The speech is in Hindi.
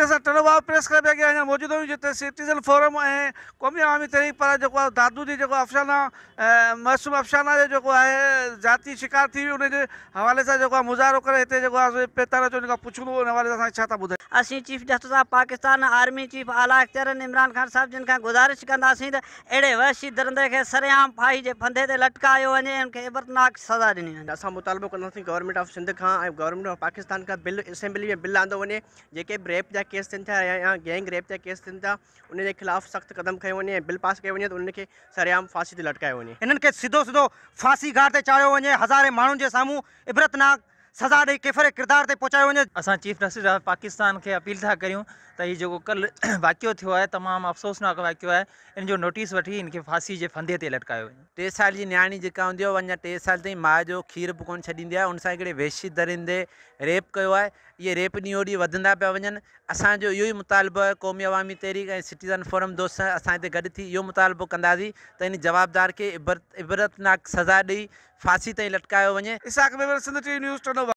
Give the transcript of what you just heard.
असां टियों प्रेस क्लब जे अॻियां अञा मौजूदु जिते सिटीज़न फोरम ऐं क़ौमी आवामी तहरीक पारां जेको दादू की जेको अफ़साना मसूम अफ़साना जो जेको आहे ज़ाती शिकार थी हुई हुनजे हवाले सां जेको आहे मुज़ाहिरो करे हिते जेको हवाले सां छा था ॿुधायो chief justice of Pakistan army chief आला अख़्तियारनि इमरान ख़ान साहब जिनका गुज़ारिश कंदासीं त अहिड़े वहशी दरंदे खे सरेआम फाही जे फंदे ते लटकायो वञे ऐं इबरतनाक सज़ा ॾिनी वञे असां मुतालबो कंदासीं ऑफ सिंध का government of Pakistan Khan bill assembly में बिल आंदो वञे जेके रेप जा केस थियनि था या गैंग रेप जा केस थियनि था उनजे ख़िलाफ़ु सख़्तु क़दम खयो वञे बिल पास कयो वञे त उनखे सरेआम फांसी ते लटकायो वञे हिननि खे सिधो सिधो फांसी गाह ते चाढ़ियो वञे हज़ारे माण्हुनि जे साम्हूं इबरतनाक सज़ा ॾेई केफर किरदार ते पहुचायो वञे असां चीफ जस्टिस ऑफ पाकिस्तान के अपील था करियूं तो ये जो कल वाक्य थो है तमाम अफ़सोसनाक वाक्य है इन जो नोटिस वठी इनके फांसी के फंदे ते लटकायो वञे टे साल की न्याणी जेका हूंदी आहे टे साल ताईं माउ जो खीर बि कोन छॾींदी आहे उन सां वेशी दरिंदे रेप किया आहे इहे रेप ॾींहों ॾींहुं वधंदा असो वञनि असांजो मुतालबो है क़ौमी अवामी तहरीक ऐं सिटीज़न फोरम दोस्त असां हिते गॾु मुतालबो कंदासीं त इन जवाबदार के इबरत इबरतनाक सज़ा दी फांसी ताईं लटकायो इसाक में